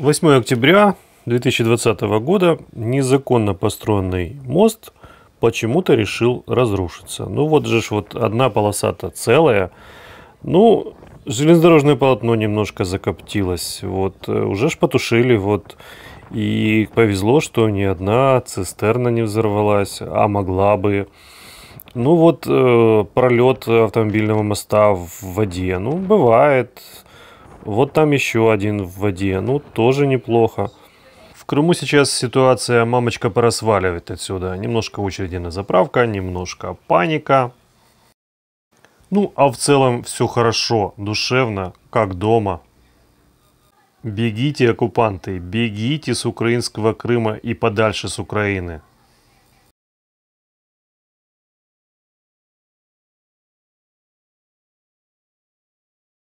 8 октября 2020 года незаконно построенный мост почему-то решил разрушиться. Ну вот же ж вот одна полоса-то целая. Ну, железнодорожное полотно немножко закоптилось. Вот э, уже ж потушили, вот и повезло, что ни одна цистерна не взорвалась, а могла бы. Ну вот э, пролет автомобильного моста в воде, ну бывает. Вот там еще один в воде. Ну, тоже неплохо. В Крыму сейчас ситуация мамочка порасваливает отсюда. Немножко очереди на заправка, немножко паника. Ну, а в целом все хорошо, душевно, как дома. Бегите, оккупанты, бегите с украинского Крыма и подальше с Украины.